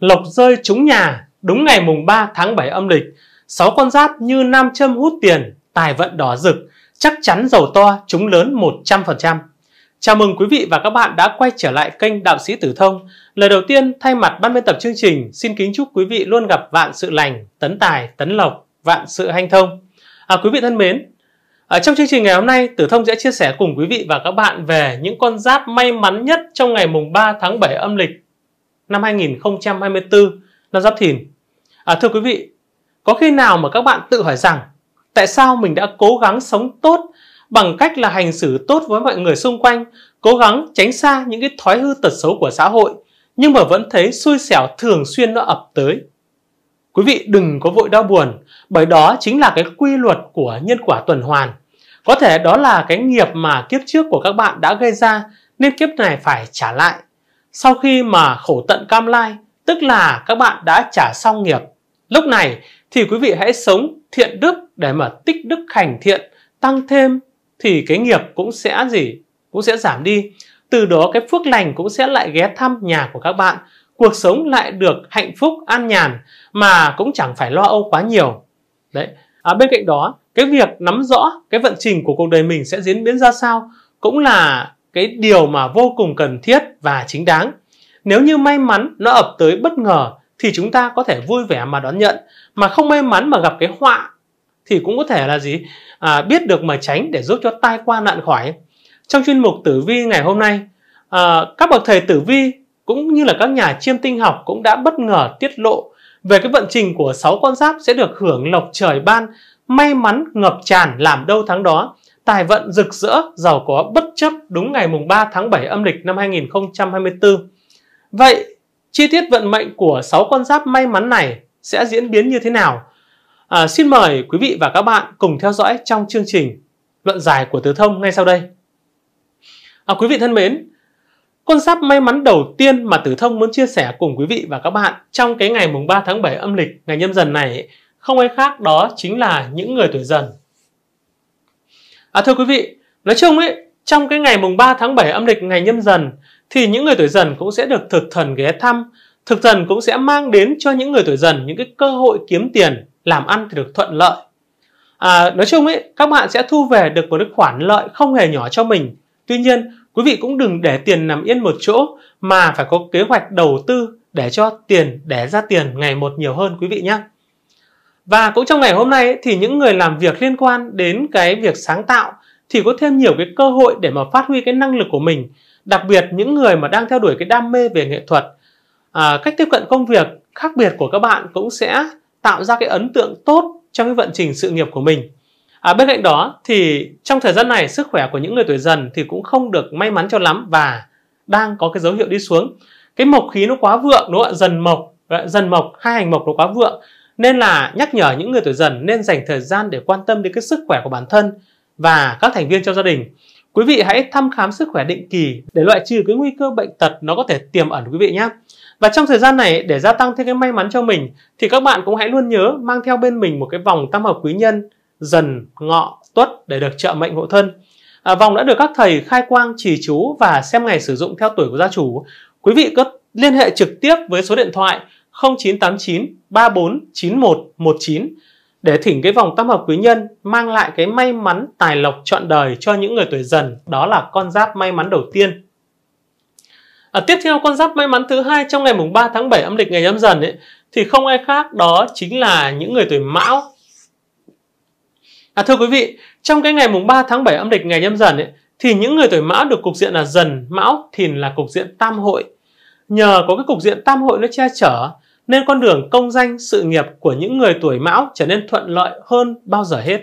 lộc rơi trúng nhà đúng ngày mùng 3 tháng 7 âm lịch. Sáu con giáp như nam châm hút tiền, tài vận đỏ rực, chắc chắn giàu to, trúng lớn 100%. Chào mừng quý vị và các bạn đã quay trở lại kênh Đạo sĩ Tử Thông. Lời đầu tiên, thay mặt ban biên tập chương trình, xin kính chúc quý vị luôn gặp vạn sự lành, tấn tài, tấn lộc, vạn sự hanh thông. À, quý vị thân mến, ở trong chương trình ngày hôm nay, Tử Thông sẽ chia sẻ cùng quý vị và các bạn về những con giáp may mắn nhất trong ngày mùng 3 tháng 7 âm lịch năm 2024, năm Giáp Thìn. À, thưa quý vị, có khi nào mà các bạn tự hỏi rằng tại sao mình đã cố gắng sống tốt bằng cách là hành xử tốt với mọi người xung quanh, cố gắng tránh xa những cái thói hư tật xấu của xã hội, nhưng mà vẫn thấy xui xẻo thường xuyên nó ập tới. Quý vị đừng có vội đau buồn, bởi đó chính là cái quy luật của nhân quả tuần hoàn. Có thể đó là cái nghiệp mà kiếp trước của các bạn đã gây ra nên kiếp này phải trả lại sau khi mà khổ tận cam lai, tức là các bạn đã trả xong nghiệp. Lúc này thì quý vị hãy sống thiện đức để mà tích đức hành thiện, tăng thêm thì cái nghiệp cũng sẽ gì? Cũng sẽ giảm đi. Từ đó cái phước lành cũng sẽ lại ghé thăm nhà của các bạn. Cuộc sống lại được hạnh phúc, an nhàn mà cũng chẳng phải lo âu quá nhiều. Đấy. À, bên cạnh đó, cái việc nắm rõ cái vận trình của cuộc đời mình sẽ diễn biến ra sao cũng là cái điều mà vô cùng cần thiết và chính đáng nếu như may mắn nó ập tới bất ngờ thì chúng ta có thể vui vẻ mà đón nhận mà không may mắn mà gặp cái họa thì cũng có thể là gì à, biết được mà tránh để giúp cho tai qua nạn khỏi trong chuyên mục tử vi ngày hôm nay à, các bậc thầy tử vi cũng như là các nhà chiêm tinh học cũng đã bất ngờ tiết lộ về cái vận trình của 6 con giáp sẽ được hưởng lộc trời ban may mắn ngập tràn làm đâu tháng đó tài vận rực rỡ, giàu có bất chấp đúng ngày mùng 3 tháng 7 âm lịch năm 2024. Vậy, chi tiết vận mệnh của 6 con giáp may mắn này sẽ diễn biến như thế nào? À, xin mời quý vị và các bạn cùng theo dõi trong chương trình luận giải của Tứ Thông ngay sau đây. À, quý vị thân mến, con giáp may mắn đầu tiên mà Tử Thông muốn chia sẻ cùng quý vị và các bạn trong cái ngày mùng 3 tháng 7 âm lịch ngày nhâm dần này không ai khác đó chính là những người tuổi dần À thưa quý vị, nói chung ấy, trong cái ngày mùng 3 tháng 7 âm lịch ngày nhâm dần thì những người tuổi dần cũng sẽ được thực thần ghé thăm. Thực thần cũng sẽ mang đến cho những người tuổi dần những cái cơ hội kiếm tiền, làm ăn thì được thuận lợi. À, nói chung ấy, các bạn sẽ thu về được một cái khoản lợi không hề nhỏ cho mình. Tuy nhiên, quý vị cũng đừng để tiền nằm yên một chỗ mà phải có kế hoạch đầu tư để cho tiền để ra tiền ngày một nhiều hơn quý vị nhé. Và cũng trong ngày hôm nay thì những người làm việc liên quan đến cái việc sáng tạo thì có thêm nhiều cái cơ hội để mà phát huy cái năng lực của mình. Đặc biệt những người mà đang theo đuổi cái đam mê về nghệ thuật, à, cách tiếp cận công việc khác biệt của các bạn cũng sẽ tạo ra cái ấn tượng tốt trong cái vận trình sự nghiệp của mình. À, bên cạnh đó thì trong thời gian này sức khỏe của những người tuổi dần thì cũng không được may mắn cho lắm và đang có cái dấu hiệu đi xuống. Cái mộc khí nó quá vượng đúng không ạ? Dần mộc, dần mộc, hai hành mộc nó quá vượng nên là nhắc nhở những người tuổi dần nên dành thời gian để quan tâm đến cái sức khỏe của bản thân và các thành viên trong gia đình. Quý vị hãy thăm khám sức khỏe định kỳ để loại trừ cái nguy cơ bệnh tật nó có thể tiềm ẩn quý vị nhé. Và trong thời gian này để gia tăng thêm cái may mắn cho mình thì các bạn cũng hãy luôn nhớ mang theo bên mình một cái vòng tam hợp quý nhân dần, ngọ, tuất để được trợ mệnh hộ thân. À, vòng đã được các thầy khai quang trì chú và xem ngày sử dụng theo tuổi của gia chủ. Quý vị cứ liên hệ trực tiếp với số điện thoại 0989 34 91 19 để thỉnh cái vòng tam hợp quý nhân mang lại cái may mắn tài lộc trọn đời cho những người tuổi dần đó là con giáp may mắn đầu tiên à, tiếp theo con giáp may mắn thứ hai trong ngày mùng 3 tháng 7 âm lịch ngày nhâm dần ấy, thì không ai khác đó chính là những người tuổi mão à, thưa quý vị trong cái ngày mùng 3 tháng 7 âm lịch ngày nhâm dần ấy, thì những người tuổi mão được cục diện là dần mão thìn là cục diện tam hội nhờ có cái cục diện tam hội nó che chở nên con đường công danh sự nghiệp của những người tuổi mão trở nên thuận lợi hơn bao giờ hết.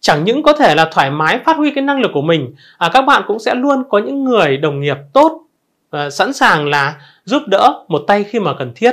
Chẳng những có thể là thoải mái phát huy cái năng lực của mình, à, các bạn cũng sẽ luôn có những người đồng nghiệp tốt, à, sẵn sàng là giúp đỡ một tay khi mà cần thiết.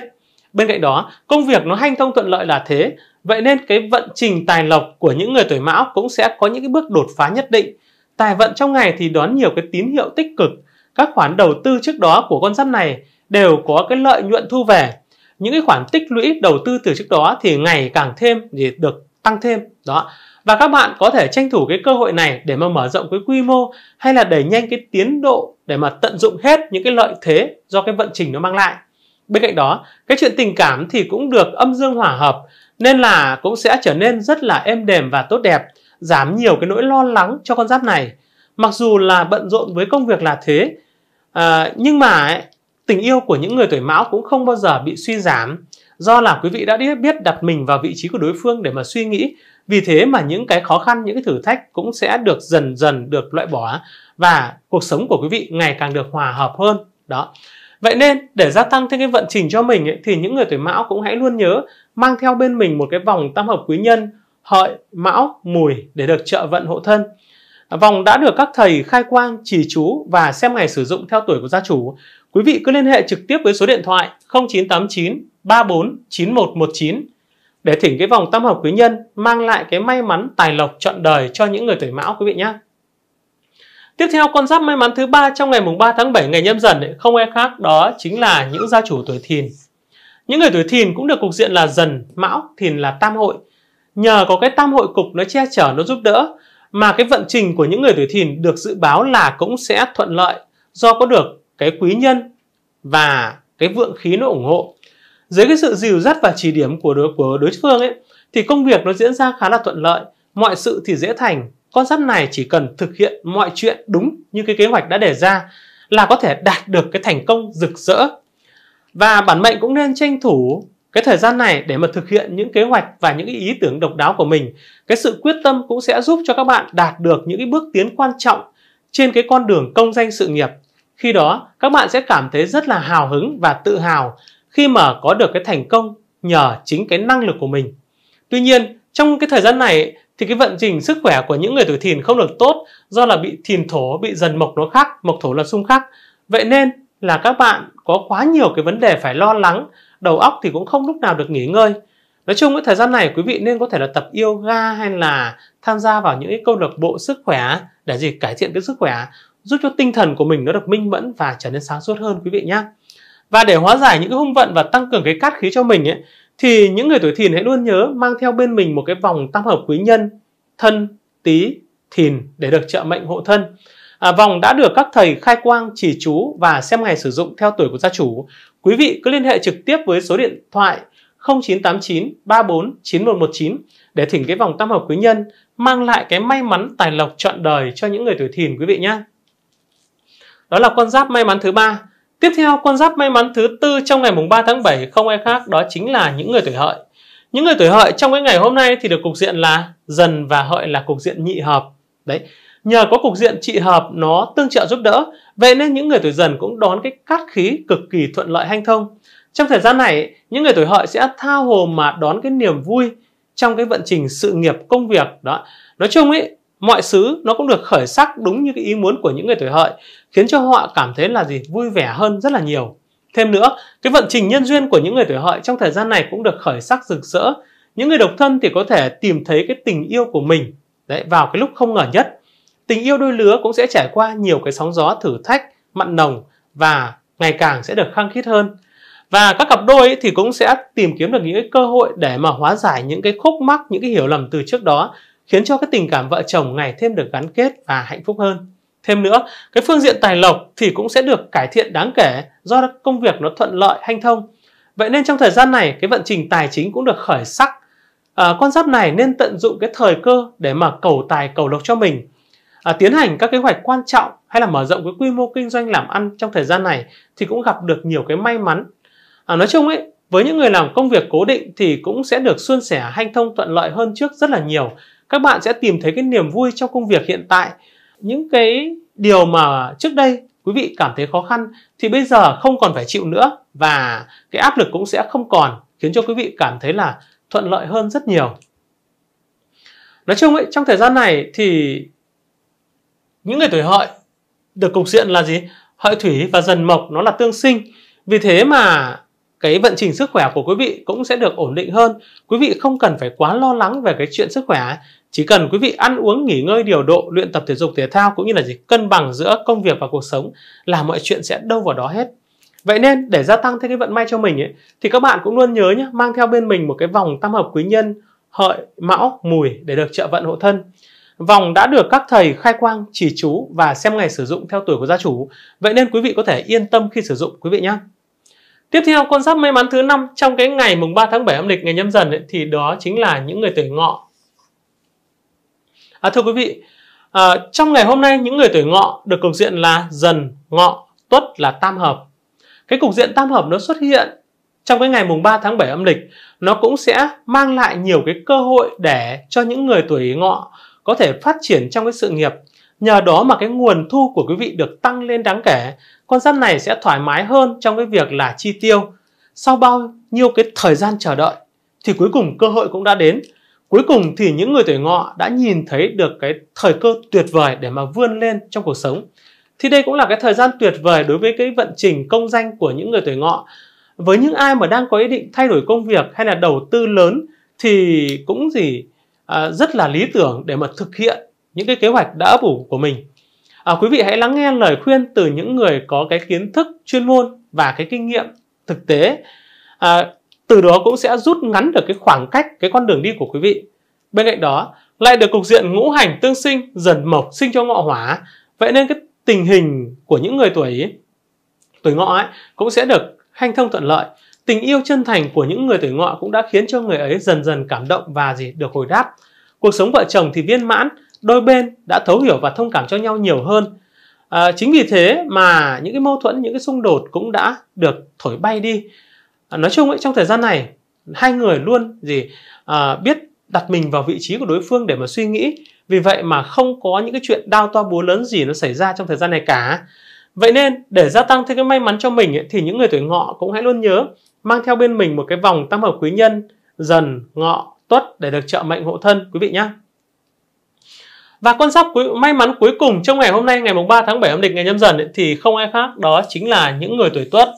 Bên cạnh đó, công việc nó hanh thông thuận lợi là thế, vậy nên cái vận trình tài lộc của những người tuổi mão cũng sẽ có những cái bước đột phá nhất định. Tài vận trong ngày thì đón nhiều cái tín hiệu tích cực, các khoản đầu tư trước đó của con giáp này đều có cái lợi nhuận thu về những cái khoản tích lũy đầu tư từ trước đó thì ngày càng thêm thì được tăng thêm đó và các bạn có thể tranh thủ cái cơ hội này để mà mở rộng cái quy mô hay là đẩy nhanh cái tiến độ để mà tận dụng hết những cái lợi thế do cái vận trình nó mang lại bên cạnh đó cái chuyện tình cảm thì cũng được âm dương hòa hợp nên là cũng sẽ trở nên rất là êm đềm và tốt đẹp giảm nhiều cái nỗi lo lắng cho con giáp này mặc dù là bận rộn với công việc là thế à, nhưng mà ấy, Tình yêu của những người tuổi mão cũng không bao giờ bị suy giảm, do là quý vị đã biết đặt mình vào vị trí của đối phương để mà suy nghĩ. Vì thế mà những cái khó khăn, những cái thử thách cũng sẽ được dần dần được loại bỏ và cuộc sống của quý vị ngày càng được hòa hợp hơn. Đó. Vậy nên để gia tăng thêm cái vận trình cho mình ấy, thì những người tuổi mão cũng hãy luôn nhớ mang theo bên mình một cái vòng tam hợp quý nhân hợi mão mùi để được trợ vận hộ thân Vòng đã được các thầy khai quang, trì chú và xem ngày sử dụng theo tuổi của gia chủ. Quý vị cứ liên hệ trực tiếp với số điện thoại 0989 34 9119 để thỉnh cái vòng tam hợp quý nhân mang lại cái may mắn tài lộc trọn đời cho những người tuổi mão quý vị nhé. Tiếp theo con giáp may mắn thứ ba trong ngày mùng 3 tháng 7 ngày nhâm dần ấy, không ai khác đó chính là những gia chủ tuổi thìn. Những người tuổi thìn cũng được cục diện là dần, mão, thìn là tam hội. Nhờ có cái tam hội cục nó che chở, nó giúp đỡ mà cái vận trình của những người tuổi thìn được dự báo là cũng sẽ thuận lợi do có được cái quý nhân và cái vượng khí nó ủng hộ dưới cái sự dìu dắt và chỉ điểm của đối, của đối phương ấy thì công việc nó diễn ra khá là thuận lợi mọi sự thì dễ thành con giáp này chỉ cần thực hiện mọi chuyện đúng như cái kế hoạch đã đề ra là có thể đạt được cái thành công rực rỡ và bản mệnh cũng nên tranh thủ cái thời gian này để mà thực hiện những kế hoạch và những ý tưởng độc đáo của mình cái sự quyết tâm cũng sẽ giúp cho các bạn đạt được những cái bước tiến quan trọng trên cái con đường công danh sự nghiệp khi đó các bạn sẽ cảm thấy rất là hào hứng và tự hào khi mà có được cái thành công nhờ chính cái năng lực của mình tuy nhiên trong cái thời gian này thì cái vận trình sức khỏe của những người tuổi thìn không được tốt do là bị thìn thổ bị dần mộc nó khắc mộc thổ là xung khắc vậy nên là các bạn có quá nhiều cái vấn đề phải lo lắng đầu óc thì cũng không lúc nào được nghỉ ngơi nói chung cái thời gian này quý vị nên có thể là tập yoga hay là tham gia vào những cái câu lạc bộ sức khỏe để gì cải thiện cái sức khỏe giúp cho tinh thần của mình nó được minh mẫn và trở nên sáng suốt hơn quý vị nhé và để hóa giải những cái hung vận và tăng cường cái cát khí cho mình ấy, thì những người tuổi thìn hãy luôn nhớ mang theo bên mình một cái vòng tam hợp quý nhân thân tý thìn để được trợ mệnh hộ thân à, vòng đã được các thầy khai quang chỉ chú và xem ngày sử dụng theo tuổi của gia chủ. Quý vị cứ liên hệ trực tiếp với số điện thoại 0989 34 9119 để thỉnh cái vòng tam hợp quý nhân mang lại cái may mắn tài lộc trọn đời cho những người tuổi thìn quý vị nhé. Đó là con giáp may mắn thứ ba. Tiếp theo con giáp may mắn thứ tư trong ngày mùng 3 tháng 7 không ai khác đó chính là những người tuổi hợi. Những người tuổi hợi trong cái ngày hôm nay thì được cục diện là dần và hợi là cục diện nhị hợp. Đấy, Nhờ có cục diện trị hợp nó tương trợ giúp đỡ, vậy nên những người tuổi dần cũng đón cái cát khí cực kỳ thuận lợi hanh thông. Trong thời gian này, những người tuổi hợi sẽ thao hồ mà đón cái niềm vui trong cái vận trình sự nghiệp công việc đó. Nói chung ấy, mọi thứ nó cũng được khởi sắc đúng như cái ý muốn của những người tuổi hợi, khiến cho họ cảm thấy là gì vui vẻ hơn rất là nhiều. Thêm nữa, cái vận trình nhân duyên của những người tuổi hợi trong thời gian này cũng được khởi sắc rực rỡ. Những người độc thân thì có thể tìm thấy cái tình yêu của mình đấy vào cái lúc không ngờ nhất. Tình yêu đôi lứa cũng sẽ trải qua nhiều cái sóng gió thử thách, mặn nồng và ngày càng sẽ được khăng khít hơn. Và các cặp đôi thì cũng sẽ tìm kiếm được những cái cơ hội để mà hóa giải những cái khúc mắc, những cái hiểu lầm từ trước đó, khiến cho cái tình cảm vợ chồng ngày thêm được gắn kết và hạnh phúc hơn. Thêm nữa, cái phương diện tài lộc thì cũng sẽ được cải thiện đáng kể do công việc nó thuận lợi, hanh thông. Vậy nên trong thời gian này, cái vận trình tài chính cũng được khởi sắc. À, con giáp này nên tận dụng cái thời cơ để mà cầu tài cầu lộc cho mình à, tiến hành các kế hoạch quan trọng hay là mở rộng cái quy mô kinh doanh làm ăn trong thời gian này thì cũng gặp được nhiều cái may mắn à, nói chung ấy với những người làm công việc cố định thì cũng sẽ được suôn sẻ hanh thông thuận lợi hơn trước rất là nhiều các bạn sẽ tìm thấy cái niềm vui trong công việc hiện tại những cái điều mà trước đây quý vị cảm thấy khó khăn thì bây giờ không còn phải chịu nữa và cái áp lực cũng sẽ không còn khiến cho quý vị cảm thấy là thuận lợi hơn rất nhiều nói chung ấy trong thời gian này thì những người tuổi hợi được cục diện là gì? Hợi thủy và dần mộc nó là tương sinh. Vì thế mà cái vận trình sức khỏe của quý vị cũng sẽ được ổn định hơn. Quý vị không cần phải quá lo lắng về cái chuyện sức khỏe, chỉ cần quý vị ăn uống nghỉ ngơi điều độ, luyện tập thể dục thể thao cũng như là gì cân bằng giữa công việc và cuộc sống là mọi chuyện sẽ đâu vào đó hết. Vậy nên để gia tăng thêm cái vận may cho mình ấy, thì các bạn cũng luôn nhớ nhé, mang theo bên mình một cái vòng tam hợp quý nhân hợi mão mùi để được trợ vận hộ thân Vòng đã được các thầy khai quang, chỉ chú và xem ngày sử dụng theo tuổi của gia chủ. Vậy nên quý vị có thể yên tâm khi sử dụng quý vị nhé. Tiếp theo con giáp may mắn thứ năm trong cái ngày mùng 3 tháng 7 âm lịch ngày nhâm dần ấy, thì đó chính là những người tuổi ngọ. À, thưa quý vị, à, trong ngày hôm nay những người tuổi ngọ được cục diện là dần, ngọ, tuất là tam hợp. Cái cục diện tam hợp nó xuất hiện trong cái ngày mùng 3 tháng 7 âm lịch nó cũng sẽ mang lại nhiều cái cơ hội để cho những người tuổi ngọ có thể phát triển trong cái sự nghiệp. Nhờ đó mà cái nguồn thu của quý vị được tăng lên đáng kể. Con giáp này sẽ thoải mái hơn trong cái việc là chi tiêu. Sau bao nhiêu cái thời gian chờ đợi thì cuối cùng cơ hội cũng đã đến. Cuối cùng thì những người tuổi ngọ đã nhìn thấy được cái thời cơ tuyệt vời để mà vươn lên trong cuộc sống. Thì đây cũng là cái thời gian tuyệt vời đối với cái vận trình công danh của những người tuổi ngọ. Với những ai mà đang có ý định thay đổi công việc hay là đầu tư lớn thì cũng gì À, rất là lý tưởng để mà thực hiện những cái kế hoạch đã ấp ủ của mình à, quý vị hãy lắng nghe lời khuyên từ những người có cái kiến thức chuyên môn và cái kinh nghiệm thực tế à, từ đó cũng sẽ rút ngắn được cái khoảng cách cái con đường đi của quý vị bên cạnh đó lại được cục diện ngũ hành tương sinh dần mộc sinh cho ngọ hỏa vậy nên cái tình hình của những người tuổi tuổi ngọ ấy cũng sẽ được hanh thông thuận lợi Tình yêu chân thành của những người tuổi ngọ cũng đã khiến cho người ấy dần dần cảm động và gì được hồi đáp. Cuộc sống vợ chồng thì viên mãn, đôi bên đã thấu hiểu và thông cảm cho nhau nhiều hơn. À, chính vì thế mà những cái mâu thuẫn, những cái xung đột cũng đã được thổi bay đi. À, nói chung ấy, trong thời gian này hai người luôn gì à, biết đặt mình vào vị trí của đối phương để mà suy nghĩ. Vì vậy mà không có những cái chuyện đau to búa lớn gì nó xảy ra trong thời gian này cả. Vậy nên để gia tăng thêm cái may mắn cho mình ấy, thì những người tuổi ngọ cũng hãy luôn nhớ mang theo bên mình một cái vòng tam hợp quý nhân dần ngọ tuất để được trợ mệnh hộ thân quý vị nhé và con giáp quý, may mắn cuối cùng trong ngày hôm nay ngày 3 tháng 7 âm lịch ngày nhâm dần ấy, thì không ai khác đó chính là những người tuổi tuất.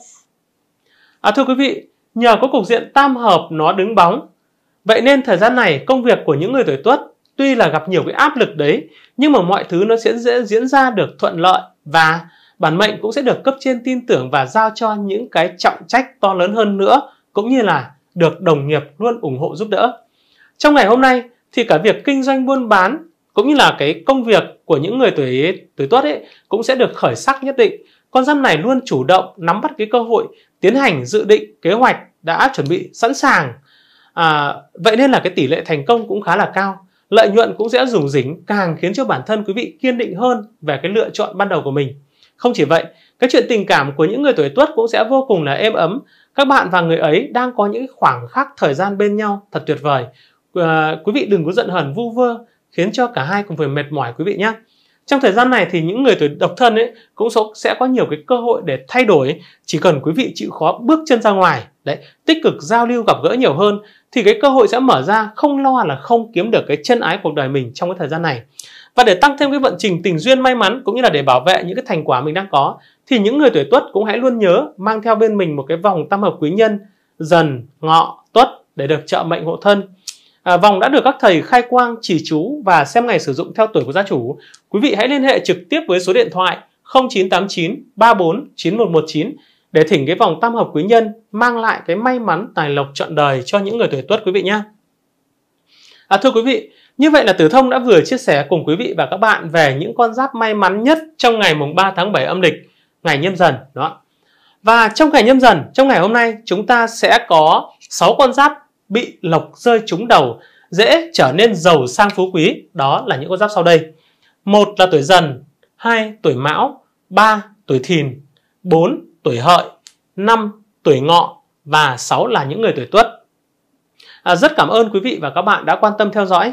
À, thưa quý vị, nhờ có cục diện tam hợp nó đứng bóng, vậy nên thời gian này công việc của những người tuổi tuất tuy là gặp nhiều cái áp lực đấy nhưng mà mọi thứ nó sẽ dễ diễn ra được thuận lợi và bản mệnh cũng sẽ được cấp trên tin tưởng và giao cho những cái trọng trách to lớn hơn nữa cũng như là được đồng nghiệp luôn ủng hộ giúp đỡ. Trong ngày hôm nay thì cả việc kinh doanh buôn bán cũng như là cái công việc của những người tuổi tuổi tuất ấy cũng sẽ được khởi sắc nhất định. Con giáp này luôn chủ động nắm bắt cái cơ hội, tiến hành dự định, kế hoạch đã chuẩn bị sẵn sàng. À, vậy nên là cái tỷ lệ thành công cũng khá là cao lợi nhuận cũng sẽ rủng rỉnh càng khiến cho bản thân quý vị kiên định hơn về cái lựa chọn ban đầu của mình không chỉ vậy, cái chuyện tình cảm của những người tuổi tuất cũng sẽ vô cùng là êm ấm. Các bạn và người ấy đang có những khoảng khắc thời gian bên nhau thật tuyệt vời. À, quý vị đừng có giận hờn vu vơ khiến cho cả hai cùng phải mệt mỏi quý vị nhé. Trong thời gian này thì những người tuổi độc thân ấy cũng sẽ có nhiều cái cơ hội để thay đổi. Chỉ cần quý vị chịu khó bước chân ra ngoài, đấy, tích cực giao lưu gặp gỡ nhiều hơn thì cái cơ hội sẽ mở ra không lo là không kiếm được cái chân ái cuộc đời mình trong cái thời gian này. Và để tăng thêm cái vận trình tình duyên may mắn cũng như là để bảo vệ những cái thành quả mình đang có thì những người tuổi Tuất cũng hãy luôn nhớ mang theo bên mình một cái vòng tam hợp quý nhân dần, ngọ, Tuất để được trợ mệnh hộ thân. À, vòng đã được các thầy khai quang chỉ chú và xem ngày sử dụng theo tuổi của gia chủ. Quý vị hãy liên hệ trực tiếp với số điện thoại 0989 34 9119 để thỉnh cái vòng tam hợp quý nhân mang lại cái may mắn tài lộc trọn đời cho những người tuổi Tuất quý vị nhé. À, thưa quý vị, như vậy là Tử Thông đã vừa chia sẻ cùng quý vị và các bạn về những con giáp may mắn nhất trong ngày mùng 3 tháng 7 âm lịch, ngày nhâm dần đó. Và trong ngày nhâm dần, trong ngày hôm nay chúng ta sẽ có 6 con giáp bị lộc rơi trúng đầu, dễ trở nên giàu sang phú quý, đó là những con giáp sau đây. Một là tuổi dần, 2 tuổi mão, 3 tuổi thìn, 4 tuổi hợi, 5 tuổi ngọ và 6 là những người tuổi tuất. À, rất cảm ơn quý vị và các bạn đã quan tâm theo dõi.